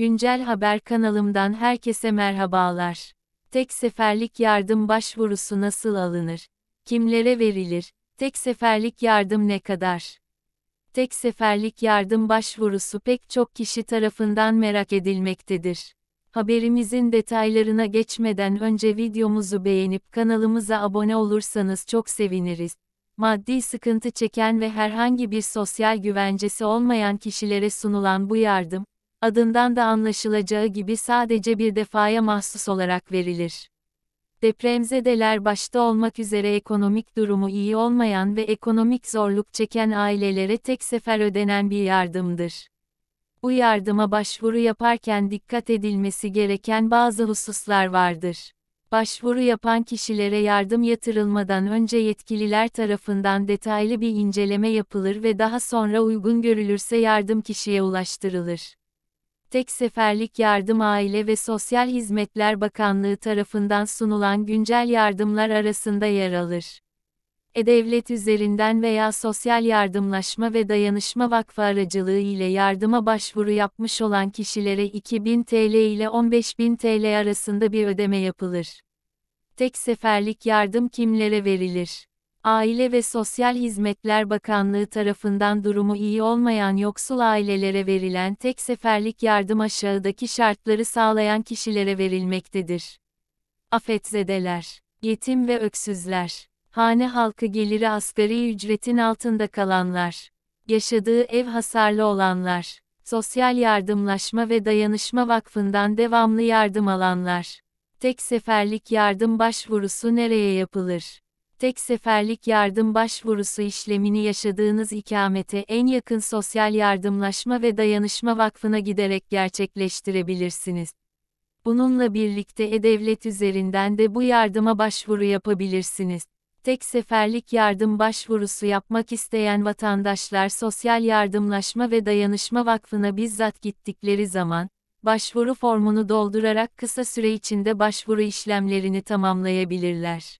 Güncel Haber kanalımdan herkese merhabalar. Tek seferlik yardım başvurusu nasıl alınır? Kimlere verilir? Tek seferlik yardım ne kadar? Tek seferlik yardım başvurusu pek çok kişi tarafından merak edilmektedir. Haberimizin detaylarına geçmeden önce videomuzu beğenip kanalımıza abone olursanız çok seviniriz. Maddi sıkıntı çeken ve herhangi bir sosyal güvencesi olmayan kişilere sunulan bu yardım, adından da anlaşılacağı gibi sadece bir defaya mahsus olarak verilir. Depremzedeler başta olmak üzere ekonomik durumu iyi olmayan ve ekonomik zorluk çeken ailelere tek sefer ödenen bir yardımdır. Bu yardıma başvuru yaparken dikkat edilmesi gereken bazı hususlar vardır. Başvuru yapan kişilere yardım yatırılmadan önce yetkililer tarafından detaylı bir inceleme yapılır ve daha sonra uygun görülürse yardım kişiye ulaştırılır tek seferlik yardım Aile ve Sosyal Hizmetler Bakanlığı tarafından sunulan güncel yardımlar arasında yer alır. E-Devlet üzerinden veya Sosyal Yardımlaşma ve Dayanışma Vakfı aracılığı ile yardıma başvuru yapmış olan kişilere 2000 TL ile 15000 TL arasında bir ödeme yapılır. Tek seferlik yardım kimlere verilir? Aile ve Sosyal Hizmetler Bakanlığı tarafından durumu iyi olmayan yoksul ailelere verilen tek seferlik yardım aşağıdaki şartları sağlayan kişilere verilmektedir. Afetzedeler, yetim ve öksüzler, hane halkı geliri asgari ücretin altında kalanlar, yaşadığı ev hasarlı olanlar, Sosyal Yardımlaşma ve Dayanışma Vakfı'ndan devamlı yardım alanlar. Tek seferlik yardım başvurusu nereye yapılır? tek seferlik yardım başvurusu işlemini yaşadığınız ikamete en yakın Sosyal Yardımlaşma ve Dayanışma Vakfı'na giderek gerçekleştirebilirsiniz. Bununla birlikte e-devlet üzerinden de bu yardıma başvuru yapabilirsiniz. Tek seferlik yardım başvurusu yapmak isteyen vatandaşlar Sosyal Yardımlaşma ve Dayanışma Vakfı'na bizzat gittikleri zaman, başvuru formunu doldurarak kısa süre içinde başvuru işlemlerini tamamlayabilirler.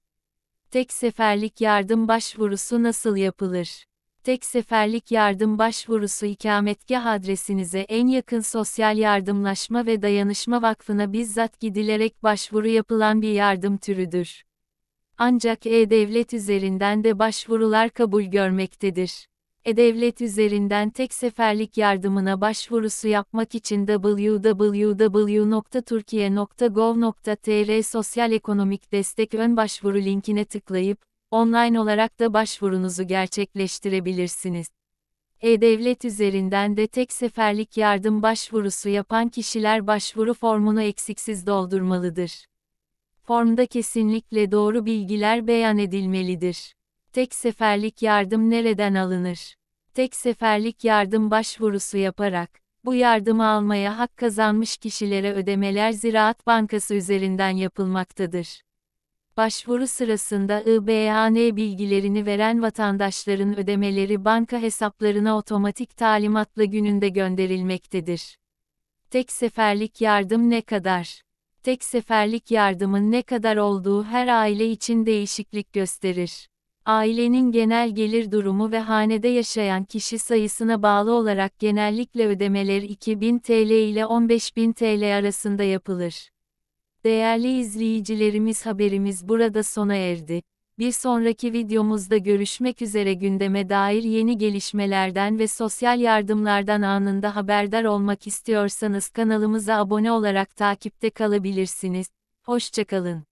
Tek seferlik yardım başvurusu nasıl yapılır? Tek seferlik yardım başvurusu ikametgah adresinize en yakın Sosyal Yardımlaşma ve Dayanışma Vakfı'na bizzat gidilerek başvuru yapılan bir yardım türüdür. Ancak e-devlet üzerinden de başvurular kabul görmektedir. E-Devlet üzerinden tek seferlik yardımına başvurusu yapmak için www.turkiye.gov.tr sosyal ekonomik destek ön başvuru linkine tıklayıp, online olarak da başvurunuzu gerçekleştirebilirsiniz. E-Devlet üzerinden de tek seferlik yardım başvurusu yapan kişiler başvuru formunu eksiksiz doldurmalıdır. Formda kesinlikle doğru bilgiler beyan edilmelidir. Tek seferlik yardım nereden alınır? Tek seferlik yardım başvurusu yaparak, bu yardımı almaya hak kazanmış kişilere ödemeler Ziraat Bankası üzerinden yapılmaktadır. Başvuru sırasında IBAN bilgilerini veren vatandaşların ödemeleri banka hesaplarına otomatik talimatla gününde gönderilmektedir. Tek seferlik yardım ne kadar? Tek seferlik yardımın ne kadar olduğu her aile için değişiklik gösterir ailenin genel gelir durumu ve hanede yaşayan kişi sayısına bağlı olarak genellikle ödemeler 2000 TL ile 15000 TL arasında yapılır. Değerli izleyicilerimiz haberimiz burada sona erdi. Bir sonraki videomuzda görüşmek üzere gündeme dair yeni gelişmelerden ve sosyal yardımlardan anında haberdar olmak istiyorsanız kanalımıza abone olarak takipte kalabilirsiniz. Hoşçakalın.